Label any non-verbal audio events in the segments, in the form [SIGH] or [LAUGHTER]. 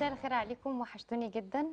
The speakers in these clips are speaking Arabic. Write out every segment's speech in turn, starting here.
مساء الخير عليكم وحشتوني جدا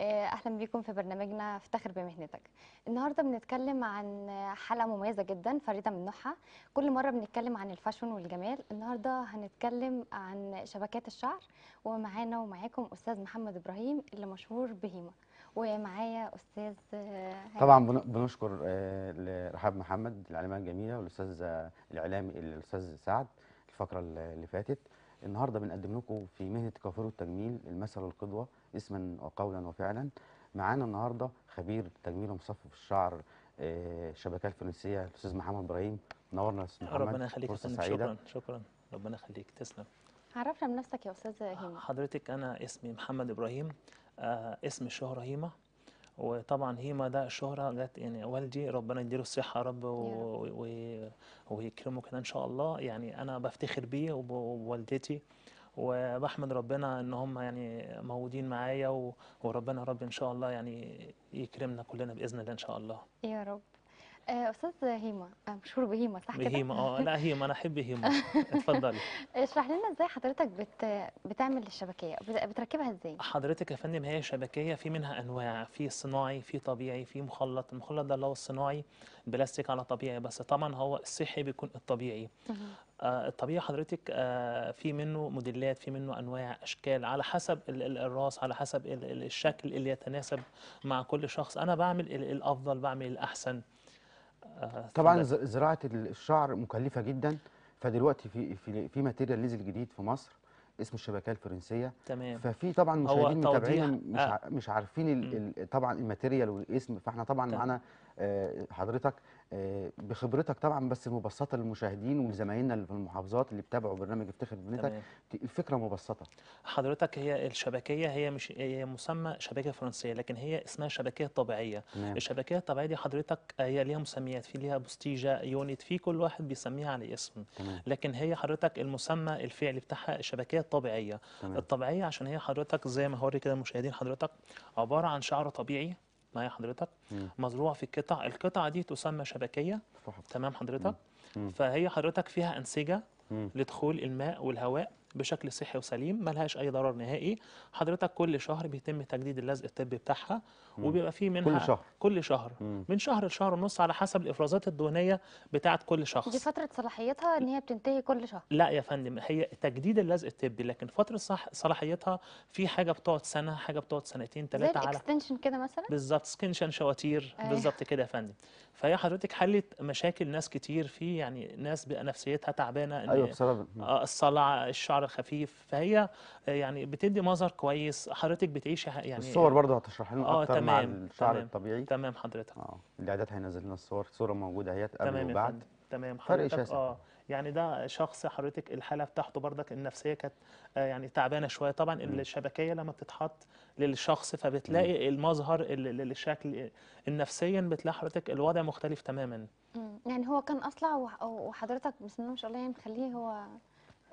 آه، اهلا بيكم في برنامجنا افتخر بمهنتك النهارده بنتكلم عن حلقه مميزه جدا فريده من نوعها كل مره بنتكلم عن الفاشون والجمال النهارده هنتكلم عن شبكات الشعر ومعانا ومعاكم استاذ محمد ابراهيم اللي مشهور بهيما ومعايا استاذ آه، طبعا بنشكر آه، رحاب محمد العلامه الجميله والاستاذ الاعلامي الاستاذ سعد الفقره اللي فاتت النهارده بنقدم لكم في مهنه الكوافير والتجميل المثل القدوه اسما وقولا وفعلا معانا النهارده خبير تجميل ومصفف الشعر آه، الشبكه الفرنسيه الاستاذ محمد ابراهيم نورنا يا استاذ محمد ربنا يخليك يا شكرا شكرا ربنا يخليك تسلم عرفنا بنفسك يا استاذ هيمه حضرتك انا اسمي محمد ابراهيم آه، اسم الشهره هيمه وطبعا هيما ده الشهرة جت يعني والدي ربنا يديله الصحة يا رب و... و... ويكرمه كده إن شاء الله يعني أنا بفتخر بيه وبوالدتي وبحمد ربنا ان هم يعني موجودين معايا وربنا يا رب ان شاء الله يعني يكرمنا كلنا باذن الله ان شاء الله يا رب آه، استاذ هيما آه، مشهور بهيما صح كده بهيما اه لا هيما انا احب هيما [LAUGHS] اتفضلي اشرح لنا ازاي حضرتك بت... بتعمل الشبكيه بتركبها ازاي حضرتك يا فندم هي شبكيه في منها انواع في صناعي في طبيعي في مخلط المخلط ده اللي هو الصناعي بلاستيك على طبيعي بس طبعا هو الصحي بيكون الطبيعي آه الطبيعي حضرتك آه في منه موديلات في منه انواع اشكال على حسب الراس على حسب الشكل اللي يتناسب مع كل شخص انا بعمل الافضل بعمل الاحسن آه، طبعا زراعه الشعر مكلفه جدا فدلوقتي في في في ماتيريال نزل جديد في مصر اسمه الشبكات الفرنسيه تمام ففي طبعا مشاهدين متابعين مش آه. مش عارفين طبعا الماتيريال والاسم فاحنا طبعا معانا آه، حضرتك آه، بخبرتك طبعا بس مبسطه للمشاهدين ولزمايلنا اللي في المحافظات اللي بيتابعوا برنامج افتخر بابنتك الفكره مبسطه حضرتك هي الشبكيه هي مش هي مسمى شبكه فرنسيه لكن هي اسمها شبكيه طبيعيه نعم. الشبكيه الطبيعيه دي حضرتك آه، هي ليها مسميات في ليها بوستيجا يونت في كل واحد بيسميها على اسم تمام. لكن هي حضرتك المسمى الفعلي بتاعها الشبكيه الطبيعيه تمام. الطبيعيه عشان هي حضرتك زي ما هوري كده المشاهدين حضرتك عباره عن شعر طبيعي معايا حضرتك مم. مزروعه في قطع القطع دي تسمى شبكيه تمام حضرتك مم. فهي حضرتك فيها انسجه لدخول الماء والهواء بشكل صحي وسليم ملهاش اي ضرر نهائي حضرتك كل شهر بيتم تجديد اللزق الطبي بتاعها وبيبقى فيه منها كل شهر كل شهر من شهر لشهر ونص على حسب الافرازات الدهنيه بتاعه كل شخص دي فتره صلاحيتها ان هي بتنتهي كل شهر لا يا فندم هي تجديد اللزق الطبي لكن فتره صح صلاحيتها في حاجه بتقعد سنه حاجه بتقعد سنتين ثلاثه على اكستنشن كده مثلا بالظبط سكنشن شواتير أيه. بالظبط كده يا فندم فهي حضرتك حلت مشاكل ناس كتير في يعني ناس بنفسيتها تعبانه ايوه بسبب آه، الصلع الشعر خفيف فهي يعني بتدي مظهر كويس حضرتك بتعيشي يعني الصور برضه هتشرح لنا آه، اكتر تمام مع الشعر تمام الطبيعي تمام حضرتك اه الاعداد هينزل لنا الصور صوره موجوده اهيت قبل وبعد تمام حضرتك اه يعني ده شخص حضرتك الحاله بتاعته برضك النفسيه كانت آه، يعني تعبانه شويه طبعا م. الشبكيه لما بتتحط للشخص فبتلاقي م. المظهر الشكل النفسيا بتلاقي حضرتك الوضع مختلف تماما م. يعني هو كان اصلع وحضرتك بسم الله ما شاء الله يعني مخليه هو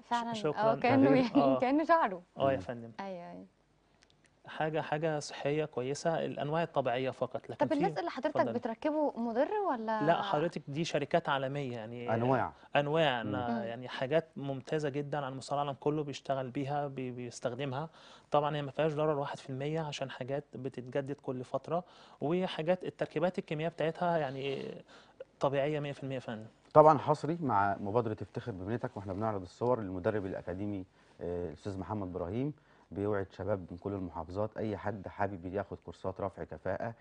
فعلا شكرا اه كانه يعني آه. كانه شعره اه يا فندم ايوه ايوه حاجه حاجه صحيه كويسه الانواع الطبيعيه فقط لكن طب الناس اللي حضرتك فضل. بتركبه مضر ولا لا حضرتك دي شركات عالميه يعني انواع انواع أنا يعني حاجات ممتازه جدا على مستوى العالم كله بيشتغل بيها بي بيستخدمها طبعا هي ما فيهاش ضرر 1% عشان حاجات بتتجدد كل فتره وحاجات التركيبات الكيميائيه بتاعتها يعني طبيعيه 100% فندم طبعا حصري مع مبادره افتخر بابنتك واحنا بنعرض الصور للمدرب الاكاديمي آه، الاستاذ محمد ابراهيم بيوعد شباب من كل المحافظات اي حد حابب ياخد كورسات رفع كفاءه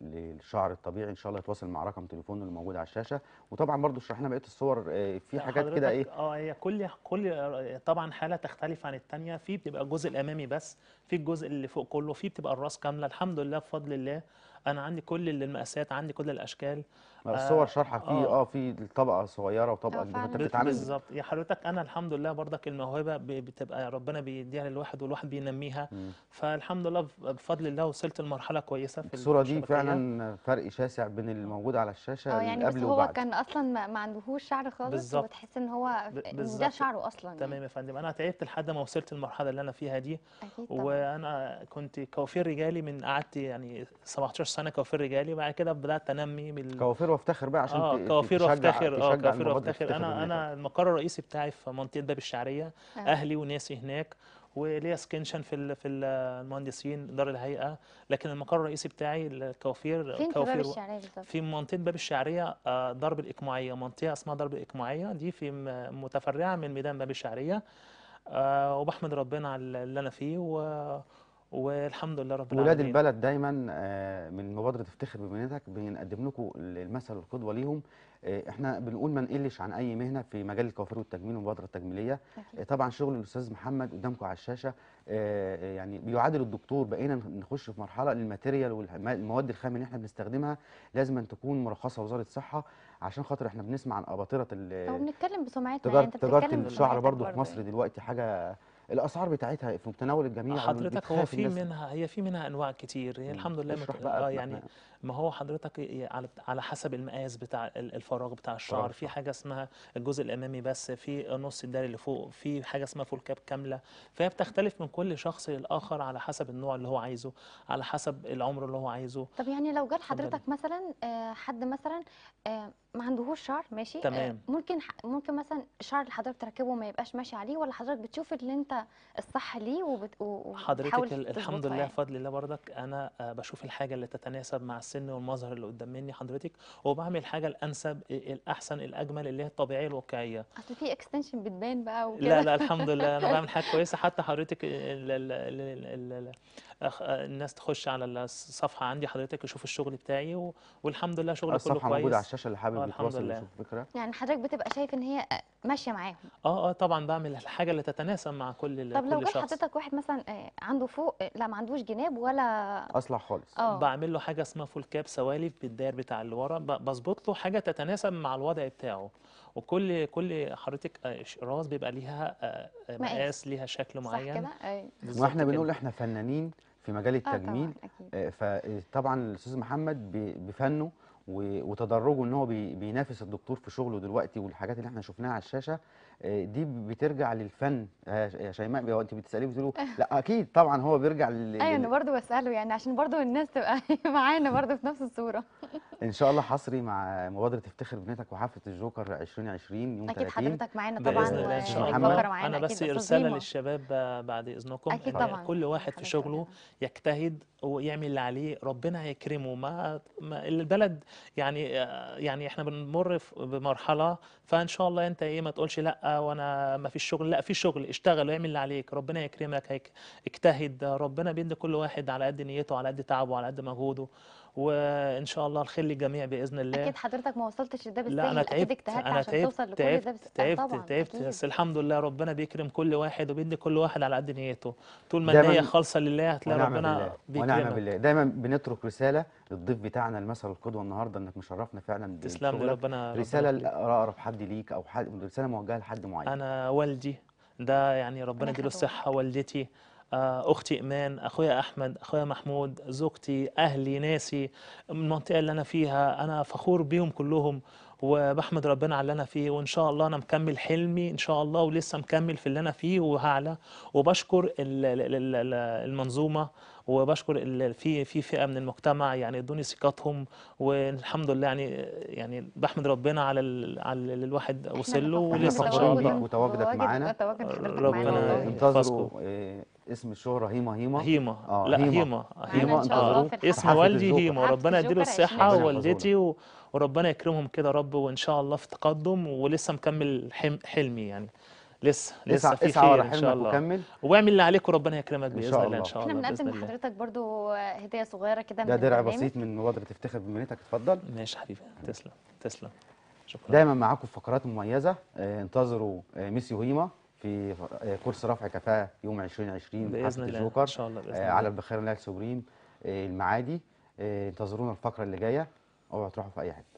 للشعر الطبيعي ان شاء الله يتواصل مع رقم تليفونه اللي موجود على الشاشه وطبعا برضو شرحنا بقيه الصور آه، في حاجات كده ايه اه هي كل كل طبعا حاله تختلف عن الثانيه في بتبقى الجزء الامامي بس في الجزء اللي فوق كله في بتبقى الراس كامله الحمد لله بفضل الله انا عندي كل المقاسات عندي كل الاشكال الصور آه، شارحه في اه, آه في طبقه صغيره وطبقه آه، كبيره انت بتتعامل بالظبط يا حضرتك انا الحمد لله برضك الموهبه بتبقى ربنا بيديها للواحد والواحد بينميها م. فالحمد لله بفضل الله وصلت لمرحله كويسه في الصوره دي فعلا فرق شاسع بين الموجود على الشاشه اه يعني قبل بس هو كان اصلا ما, عندهوش شعر خالص بالظبط وتحس ان هو ده شعره اصلا يعني. تمام يا فندم انا تعبت لحد ما وصلت للمرحله اللي انا فيها دي أكيد وانا كنت كوافير رجالي من قعدت يعني 17 سنه كوافير رجالي وبعد كده بدات انمي بال... كوافير وافتخر بقى عشان اه كوافير وافتخر اه كوافير وافتخر انا انا المقر الرئيسي بتاعي في منطقه باب الشعريه آه. اهلي وناسي هناك وليا سكنشن في في المهندسين دار الهيئه لكن المقر الرئيسي بتاعي الكوافير فين كوافير في باب الشعريه بالظبط في منطقه باب الشعريه آه، درب الاقماعيه منطقه اسمها درب الاقماعيه دي في متفرعه من ميدان باب الشعريه آه، وبحمد ربنا على اللي انا فيه و والحمد لله رب العالمين ولاد البلد دايما آه، من مبادره افتخر بمهنتك بنقدم لكم المثل والقدوه ليهم آه، احنا بنقول ما نقلش عن اي مهنه في مجال الكوافير والتجميل والمبادره التجميليه أكيد. آه، طبعا شغل الاستاذ محمد قدامكم على الشاشه يعني بيعادل الدكتور بقينا نخش في مرحله الماتيريال والمواد الخام اللي احنا بنستخدمها لازم أن تكون مرخصه وزاره الصحه عشان خاطر احنا بنسمع عن اباطره ال بنتكلم بسمعتنا يعني انت يعني تجارة الشعر برضو, برضو في مصر دلوقتي حاجه الاسعار بتاعتها في متناول الجميع حضرتك هو في منها هي في منها انواع كتير هي الحمد لله مت... بقى يعني ما هو حضرتك على حسب المقاس بتاع الفراغ بتاع الشعر في حاجه اسمها الجزء الامامي بس في نص الداري اللي فوق في حاجه اسمها فول كاب كامله فهي بتختلف من كل شخص للاخر على حسب النوع اللي هو عايزه على حسب العمر اللي هو عايزه طب يعني لو جال حضرتك مثلا آه، حد مثلا آه، ما عندهوش شعر ماشي آه، تمام ممكن ممكن مثلا الشعر اللي حضرتك تركبه ما يبقاش ماشي عليه ولا حضرتك بتشوف اللي انت الصح ليه وبت... حضرتك الحمد لله بفضل يعني؟ الله بردك انا آه، بشوف الحاجه اللي تتناسب مع السن والمظهر اللي قدام مني حضرتك وبعمل الحاجه الانسب الاحسن الاجمل اللي هي الطبيعيه الواقعيه اصل في اكستنشن بتبان بقى وكده لا لا [LAUGHS] الحمد لله انا بعمل حاجه كويسه حتى حضرتك ال ال ال ال الناس تخش على الصفحه عندي حضرتك يشوف الشغل بتاعي والحمد لله شغل كله كويس الصفحه موجوده على الشاشه اللي حابب الحمد لله يعني حضرتك بتبقى شايف ان هي ماشيه معاهم اه اه طبعا بعمل الحاجه اللي تتناسب مع كل طب لو جه حضرتك واحد مثلا آه، عنده فوق آه، لا ما عندوش جناب ولا اصلع خالص أوه. بعمل له حاجه اسمها فول كاب سوالف بالداير بتاع اللي ورا بظبط له حاجه تتناسب مع الوضع بتاعه وكل كل حضرتك آه، راس بيبقى ليها مقاس ليها شكل معين صح كده واحنا بنقول احنا فنانين في مجال التجميل آه طبعا, فطبعا الاستاذ محمد بفنه وتدرجه ان هو بينافس الدكتور في شغله دلوقتي والحاجات اللي احنا شفناها على الشاشه آه، دي بترجع للفن آه، يا شيماء انت بتساليه بتقولي [LAUGHS] لا اكيد طبعا هو بيرجع لل ايوه انا برضه بساله يعني عشان برضه الناس تبقى [LAUGHS] معانا برضه في نفس الصوره [LAUGHS] ان شاء الله حصري مع مبادره افتخر بنتك وحفله الجوكر 2020 يوم اكيد 30 حضرتك معانا طبعا باذن الله ان شاء الله انا بس ارساله للشباب بعد اذنكم أكيد طبعا. كل واحد في شغله يجتهد ويعمل اللي عليه ربنا هيكرمه ما, ما البلد يعني آه، يعني احنا بنمر بمرحله فان شاء الله انت ايه ما تقولش لا وانا ما فيش شغل لا في شغل اشتغل واعمل اللي عليك ربنا يكرمك اجتهد ربنا بيدي كل واحد على قد نيته على قد تعبه على قد مجهوده وان شاء الله الخير للجميع باذن الله اكيد حضرتك ما وصلتش لده بالسهل لا انا تعبت انا تعبت عشان تعبت ده تعبت تعبت بس الحمد لله ربنا بيكرم كل واحد وبيدي كل واحد على قد نيته طول ما النيه خالصه لله هتلاقي ربنا بيكرمك ونعم بالله دايما بنترك رساله للضيف بتاعنا المثل القدوه النهارده انك مشرفنا فعلا تسلم لي ربنا رساله لاقرب حد ليك او حد رساله موجهه لحد معين انا والدي ده يعني ربنا يديله الصحه والدتي آه، اختي ايمان اخويا احمد اخويا محمود زوجتي اهلي ناسي من المنطقه اللي انا فيها انا فخور بيهم كلهم وبحمد ربنا على اللي انا فيه وان شاء الله انا مكمل حلمي ان شاء الله ولسه مكمل في اللي انا فيه وهعلى وبشكر المنظومه وبشكر في في فئه من المجتمع يعني ادوني ثقتهم والحمد لله يعني يعني بحمد ربنا على على اللي الواحد وصل له ولسه ان شاء الله متواجدك معانا ربنا ينتظروا اسم الشهرة هيما هيما هيما آه لا هيما هيما, هيما. انت آه. اسم والدي هيما ربنا يديله الصحة ووالدتي و... وربنا يكرمهم كده رب وان شاء الله في تقدم ولسه مكمل حلمي يعني لسه لسه في خير ان شاء الله وكمل واعمل اللي عليك وربنا يكرمك باذن الله ان شاء الله احنا بنقدم لحضرتك برضو هديه صغيره كده ده درع بسيط من مبادره افتخر بمهنتك اتفضل ماشي حبيبي تسلم تسلم شكرا دايما معاكم في فقرات مميزه آه، انتظروا آه، ميسي وهيما في آه، كورس رفع كفاءه يوم 2020 باذن الله الجوكر. ان شاء الله بإذن آه، على البخير نال سوبريم آه، المعادي انتظرونا الفقره اللي جايه اوعوا تروحوا في اي حته